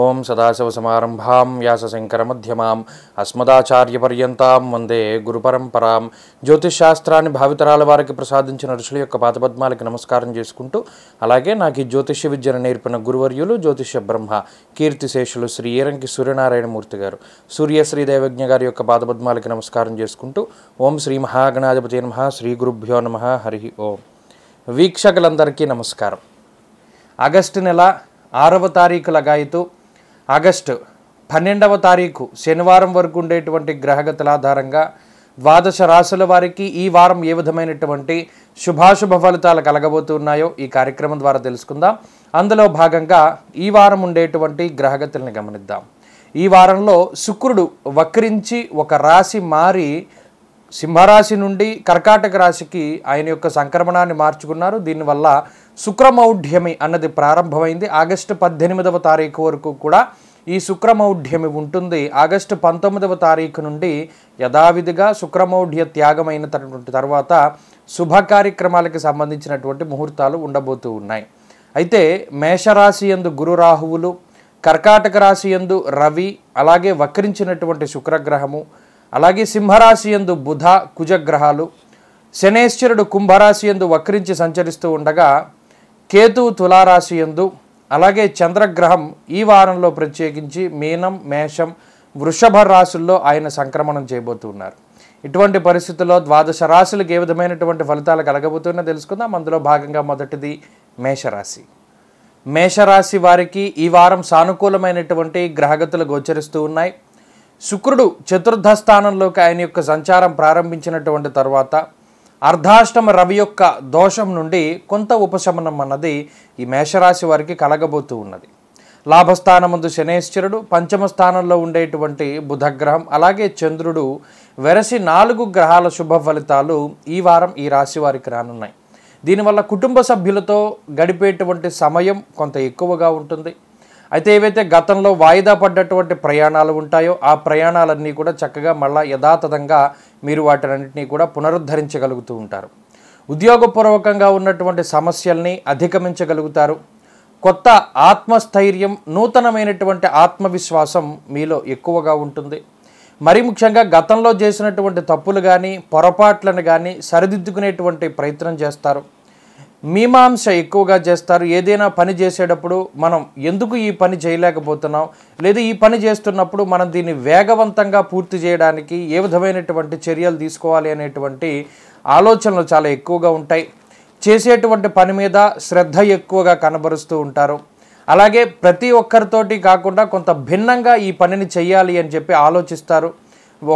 ఓం వ్యాసశంకర మధ్యమాం అస్మదాచార్యపర్యంతం వందే గురుపరంపరాం జ్యోతిష్శాస్త్రాన్ని భావితరాల వారికి ప్రసాదించిన ఋషుల యొక్క పాతపద్మాలకి నమస్కారం చేసుకుంటూ అలాగే నాకు ఈ జ్యోతిష్య విద్యను నేర్పిన గురువర్యులు జ్యోతిష్య బ్రహ్మ కీర్తిశేషులు శ్రీ ఏరంకి సూర్యనారాయణమూర్తి గారు సూర్యశ్రీ దేవజ్ఞ గారి యొక్క పాతపద్మాలకి నమస్కారం చేసుకుంటూ ఓం శ్రీ మహాగణాధిపతి నమ శ్రీ గురుభ్యో నమ హరి ఓం వీక్షకులందరికీ నమస్కారం ఆగస్టు నెల ఆరవ తారీఖు లగాయితూ ఆగస్టు పన్నెండవ తారీఖు శనివారం వరకు ఉండేటువంటి గ్రహగతుల ఆధారంగా ద్వాదశ రాశుల వారికి ఈ వారం ఏ విధమైనటువంటి శుభాశుభ ఫలితాలు కలగబోతున్నాయో ఈ కార్యక్రమం ద్వారా తెలుసుకుందాం అందులో భాగంగా ఈ వారం ఉండేటువంటి గ్రహగతుల్ని గమనిద్దాం ఈ వారంలో శుక్రుడు వక్రించి ఒక రాశి మారి సింహరాశి నుండి కర్కాటక రాశికి ఆయన యొక్క సంక్రమణాన్ని మార్చుకున్నారు దీనివల్ల శుక్రమౌఢ్యమి అన్నది ప్రారంభమైంది ఆగస్టు పద్దెనిమిదవ తారీఖు వరకు కూడా ఈ శుక్రమౌఢ్యమి ఉంటుంది ఆగస్టు పంతొమ్మిదవ తారీఖు నుండి యథావిధిగా శుక్రమౌఢ్య త్యాగమైన తర్వాత శుభ కార్యక్రమాలకు సంబంధించినటువంటి ముహూర్తాలు ఉండబోతూ ఉన్నాయి అయితే మేషరాశి ఎందు గురు రాహువులు కర్కాటక రాశి ఎందు రవి అలాగే వక్రించినటువంటి శుక్రగ్రహము అలాగే సింహరాశి ఎందు బుధ కుజగ్రహాలు శనేశ్వరుడు కుంభరాశి ఎందు వక్రించి సంచరిస్తూ ఉండగా కేతు తులారాశి ఎందు అలాగే చంద్రగ్రహం ఈ వారంలో ప్రత్యేకించి మీనం మేషం వృషభ రాశుల్లో ఆయన సంక్రమణం చేయబోతున్నారు ఇటువంటి పరిస్థితుల్లో ద్వాదశ రాశులకు ఏ విధమైనటువంటి ఫలితాలు కలగబోతున్నా తెలుసుకుందాం అందులో భాగంగా మొదటిది మేషరాశి మేషరాశి వారికి ఈ వారం సానుకూలమైనటువంటి గ్రహగతులు గోచరిస్తూ ఉన్నాయి శుక్రుడు చతుర్థ స్థానంలోకి ఆయన యొక్క సంచారం ప్రారంభించినటువంటి తర్వాత అర్ధాష్టమ రవి యొక్క దోషం నుండి కొంత ఉపశమనం అన్నది ఈ మేషరాశి వారికి కలగబోతూ ఉన్నది లాభస్థానముందు శనేశ్వరుడు పంచమ స్థానంలో ఉండేటువంటి బుధగ్రహం అలాగే చంద్రుడు వెరసి నాలుగు గ్రహాల శుభ ఫలితాలు ఈ వారం ఈ రాశి వారికి రానున్నాయి దీనివల్ల కుటుంబ సభ్యులతో గడిపేటువంటి సమయం కొంత ఎక్కువగా ఉంటుంది అయితే ఏవైతే గతంలో వాయిదా పడ్డటువంటి ప్రయాణాలు ఉంటాయో ఆ ప్రయాణాలన్నీ కూడా చక్కగా మళ్ళా యథాతథంగా మీరు వాటినన్నింటినీ కూడా పునరుద్ధరించగలుగుతూ ఉంటారు ఉద్యోగపూర్వకంగా ఉన్నటువంటి సమస్యల్ని అధిగమించగలుగుతారు కొత్త ఆత్మస్థైర్యం నూతనమైనటువంటి ఆత్మవిశ్వాసం మీలో ఎక్కువగా ఉంటుంది మరి ముఖ్యంగా గతంలో చేసినటువంటి తప్పులు కానీ పొరపాట్లను కానీ సరిదిద్దుకునేటువంటి ప్రయత్నం చేస్తారు మీమాంస ఎక్కువగా చేస్తారు ఏదైనా పని చేసేటప్పుడు మనం ఎందుకు ఈ పని చేయలేకపోతున్నాం లేదా ఈ పని చేస్తున్నప్పుడు మనం దీన్ని వేగవంతంగా పూర్తి చేయడానికి ఏ విధమైనటువంటి చర్యలు తీసుకోవాలి అనేటువంటి ఆలోచనలు చాలా ఎక్కువగా ఉంటాయి చేసేటువంటి పని మీద శ్రద్ధ ఎక్కువగా కనబరుస్తూ ఉంటారు అలాగే ప్రతి ఒక్కరితోటి కాకుండా కొంత భిన్నంగా ఈ పనిని చేయాలి అని చెప్పి ఆలోచిస్తారు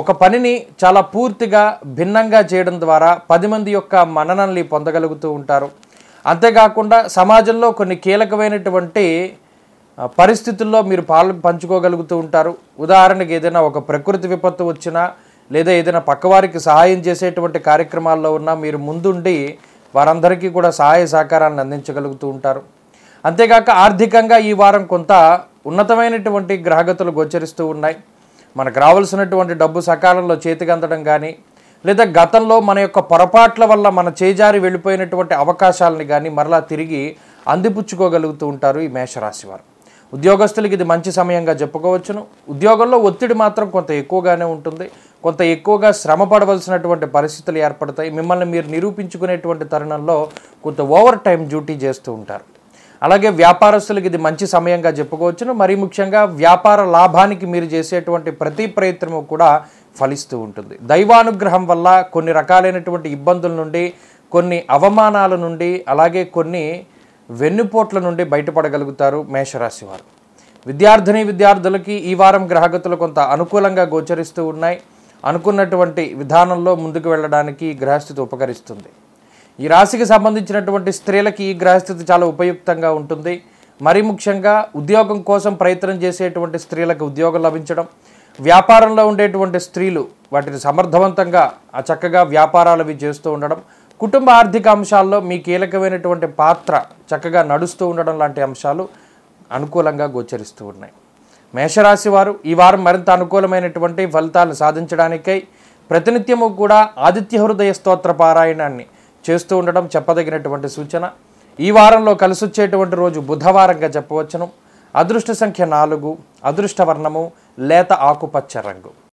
ఒక పనిని చాలా పూర్తిగా భిన్నంగా చేయడం ద్వారా పది మంది యొక్క మననల్ని పొందగలుగుతూ ఉంటారు అంతేకాకుండా సమాజంలో కొన్ని కీలకమైనటువంటి పరిస్థితుల్లో మీరు పాల్ పంచుకోగలుగుతూ ఉంటారు ఉదాహరణకి ఏదైనా ఒక ప్రకృతి విపత్తు వచ్చినా లేదా ఏదైనా పక్కవారికి సహాయం చేసేటువంటి కార్యక్రమాల్లో ఉన్నా మీరు ముందుండి వారందరికీ కూడా సహాయ సహకారాన్ని అందించగలుగుతూ ఉంటారు అంతేగాక ఆర్థికంగా ఈ వారం కొంత ఉన్నతమైనటువంటి గ్రహగతులు గోచరిస్తూ ఉన్నాయి మనకు రావాల్సినటువంటి డబ్బు సకాలంలో చేతికి అందడం కానీ లేదా గతంలో మన యొక్క పొరపాట్ల వల్ల మన చేజారి వెళ్ళిపోయినటువంటి అవకాశాలని కానీ మరలా తిరిగి అందిపుచ్చుకోగలుగుతూ ఉంటారు ఈ మేషరాశి వారు ఉద్యోగస్తులకి ఇది మంచి సమయంగా చెప్పుకోవచ్చును ఉద్యోగంలో ఒత్తిడి మాత్రం కొంత ఎక్కువగానే ఉంటుంది కొంత ఎక్కువగా శ్రమ పడవలసినటువంటి పరిస్థితులు ఏర్పడతాయి మిమ్మల్ని మీరు నిరూపించుకునేటువంటి తరుణంలో కొంత ఓవర్ టైం డ్యూటీ చేస్తూ ఉంటారు అలాగే వ్యాపారస్తులకు ఇది మంచి సమయంగా చెప్పుకోవచ్చును మరీ ముఖ్యంగా వ్యాపార లాభానికి మీరు చేసేటువంటి ప్రతి ప్రయత్నము కూడా ఫలిస్తూ ఉంటుంది దైవానుగ్రహం వల్ల కొన్ని రకాలైనటువంటి ఇబ్బందుల నుండి కొన్ని అవమానాల నుండి అలాగే కొన్ని వెన్నుపోట్ల నుండి బయటపడగలుగుతారు మేషరాశి వారు విద్యార్థిని విద్యార్థులకి ఈ వారం గ్రహగతులు కొంత అనుకూలంగా గోచరిస్తూ ఉన్నాయి అనుకున్నటువంటి విధానంలో ముందుకు వెళ్ళడానికి గ్రహస్థితి ఉపకరిస్తుంది ఈ రాశికి సంబంధించినటువంటి స్త్రీలకి ఈ గ్రహస్థితి చాలా ఉపయుక్తంగా ఉంటుంది మరి ముఖ్యంగా ఉద్యోగం కోసం ప్రయత్నం చేసేటువంటి స్త్రీలకు ఉద్యోగం లభించడం వ్యాపారంలో ఉండేటువంటి స్త్రీలు వాటిని సమర్థవంతంగా ఆ చక్కగా వ్యాపారాలు అవి చేస్తూ ఉండడం కుటుంబ ఆర్థిక అంశాల్లో మీ కీలకమైనటువంటి పాత్ర చక్కగా నడుస్తూ ఉండడం లాంటి అంశాలు అనుకూలంగా గోచరిస్తూ ఉన్నాయి మేషరాశి వారు ఈ వారం మరింత అనుకూలమైనటువంటి ఫలితాలు సాధించడానికై ప్రతినిత్యము కూడా ఆదిత్య హృదయ స్తోత్ర పారాయణాన్ని చేస్తూ ఉండడం చెప్పదగినటువంటి సూచన ఈ వారంలో కలిసొచ్చేటువంటి రోజు బుధవారంగా చెప్పవచ్చును అదృష్ట సంఖ్య నాలుగు అదృష్ట వర్ణము లేత ఆకుపచ్చ రంగు